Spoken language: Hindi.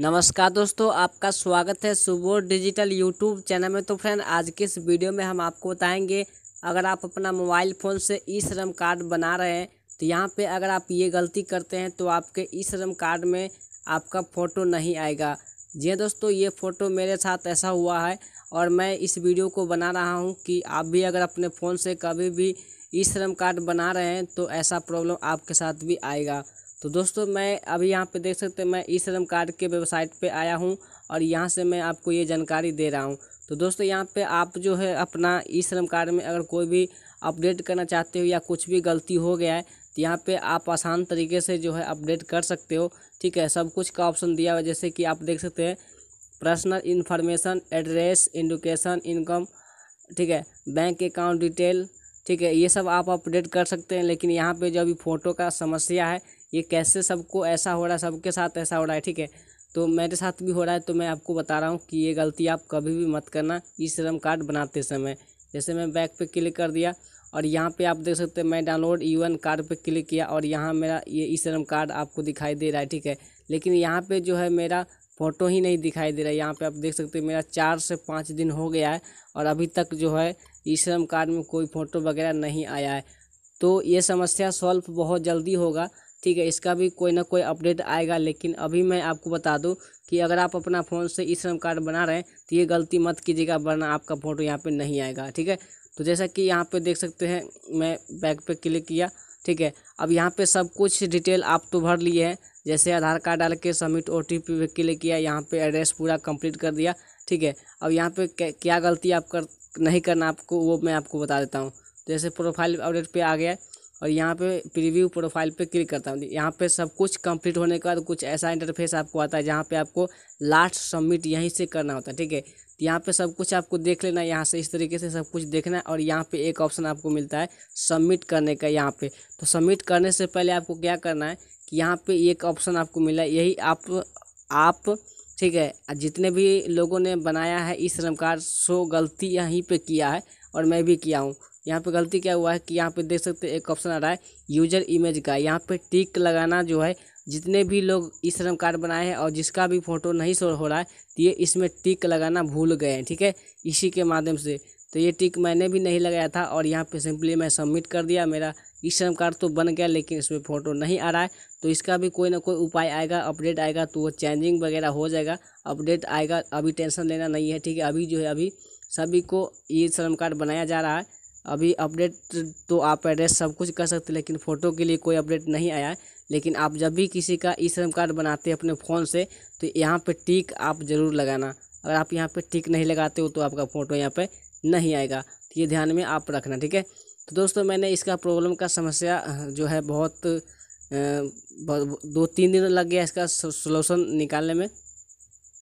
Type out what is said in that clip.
नमस्कार दोस्तों आपका स्वागत है सुबोध डिजिटल यूट्यूब चैनल में तो फ्रेंड आज के इस वीडियो में हम आपको बताएंगे अगर आप अपना मोबाइल फ़ोन से ई श्रम कार्ड बना रहे हैं तो यहाँ पे अगर आप ये गलती करते हैं तो आपके ई श्रम कार्ड में आपका फ़ोटो नहीं आएगा जी हाँ दोस्तों ये फ़ोटो मेरे साथ ऐसा हुआ है और मैं इस वीडियो को बना रहा हूँ कि आप भी अगर अपने फ़ोन से कभी भी ई श्रम कार्ड बना रहे हैं तो ऐसा प्रॉब्लम आपके साथ भी आएगा तो दोस्तों मैं अभी यहाँ पे देख सकते हैं मैं ई श्रम कार्ड के वेबसाइट पे आया हूँ और यहाँ से मैं आपको ये जानकारी दे रहा हूँ तो दोस्तों यहाँ पे आप जो है अपना ई श्रम कार्ड में अगर कोई भी अपडेट करना चाहते हो या कुछ भी गलती हो गया है तो यहाँ पे आप आसान तरीके से जो है अपडेट कर सकते हो ठीक है सब कुछ का ऑप्शन दिया हुआ जैसे कि आप देख सकते हैं personal information address education income ठीक है बैंक अकाउंट डिटेल ठीक है ये सब आप अपडेट कर सकते हैं लेकिन यहाँ पे जो अभी फ़ोटो का समस्या है ये कैसे सबको ऐसा हो रहा है सबके साथ ऐसा हो रहा है ठीक है तो मेरे साथ भी हो रहा है तो मैं आपको बता रहा हूँ कि ये गलती आप कभी भी मत करना ई श्रम कार्ड बनाते समय जैसे मैं बैक पर क्लिक कर दिया और यहाँ पर आप देख सकते हैं मैं डाउनलोड यू एन कार्ड पर क्लिक किया और यहाँ मेरा ये ई श्रम कार्ड आपको दिखाई दे रहा है ठीक है लेकिन यहाँ पर जो है मेरा फ़ोटो ही नहीं दिखाई दे रहा है यहाँ पे आप देख सकते हैं मेरा चार से पाँच दिन हो गया है और अभी तक जो है ई श्रम कार्ड में कोई फ़ोटो वगैरह नहीं आया है तो ये समस्या सॉल्व बहुत जल्दी होगा ठीक है इसका भी कोई ना कोई अपडेट आएगा लेकिन अभी मैं आपको बता दूँ कि अगर आप अपना फ़ोन से ई श्रम कार्ड बना रहे हैं तो ये गलती मत कीजिएगा वरना आपका फ़ोटो यहाँ पर नहीं आएगा ठीक है तो जैसा कि यहाँ पर देख सकते हैं मैं बैक पर क्लिक किया ठीक है अब यहाँ पे सब कुछ डिटेल आप तो भर लिए हैं जैसे आधार कार्ड डाल के submit O T P click किया यहाँ पे एड्रेस पूरा कंप्लीट कर दिया ठीक है अब यहाँ पे क्या गलती आप कर नहीं करना आपको वो मैं आपको बता देता हूँ तो जैसे प्रोफाइल अपडेट पे आ गया और यहाँ पे प्रीव्यू प्रोफाइल पे क्लिक करता हूँ यहाँ पे सब कुछ कंप्लीट होने के बाद कुछ ऐसा इंटरफेस आपको आता है जहाँ पे आपको लास्ट सबमिट यहीं से करना होता है ठीक है तो यहाँ पे सब कुछ आपको देख लेना है यहाँ से इस तरीके से सब कुछ देखना है और यहाँ पे एक ऑप्शन आपको मिलता है सबमिट करने का यहाँ पर तो सबमिट करने से पहले आपको क्या करना है कि यहाँ पर एक ऑप्शन आपको मिला है यही आप आप ठीक है जितने भी लोगों ने बनाया है इस श्रम कार्ड सो गलती यहीं पे किया है और मैं भी किया हूँ यहाँ पे गलती क्या हुआ है कि यहाँ पे देख सकते हैं एक ऑप्शन आ रहा है यूजर इमेज का यहाँ पे टिक लगाना जो है जितने भी लोग ई श्रम कार्ड बनाए हैं और जिसका भी फ़ोटो नहीं शो हो रहा है तो ये इसमें टिक लगाना भूल गए हैं ठीक है इसी के माध्यम से तो ये टिक मैंने भी नहीं लगाया था और यहाँ पर सिंपली मैं सबमिट कर दिया मेरा ई श्रम कार्ड तो बन गया लेकिन इसमें फ़ोटो नहीं आ रहा है तो इसका भी कोई ना कोई उपाय आएगा अपडेट आएगा तो वो चेंजिंग वगैरह हो जाएगा अपडेट आएगा अभी टेंशन लेना नहीं है ठीक है अभी जो है अभी सभी को ई श्रम कार्ड बनाया जा रहा है अभी अपडेट तो आप एड्रेस सब कुछ कर सकते लेकिन फ़ोटो के लिए कोई अपडेट नहीं आया है लेकिन आप जब भी किसी का ई श्रम कार्ड बनाते हैं अपने फ़ोन से तो यहाँ पे टिक आप ज़रूर लगाना अगर आप यहाँ पे टिक नहीं लगाते हो तो आपका फ़ोटो यहाँ पे नहीं आएगा तो ये ध्यान में आप रखना ठीक है तो दोस्तों मैंने इसका प्रॉब्लम का समस्या जो है बहुत दो तीन दिन लग गया इसका सोलूशन निकालने में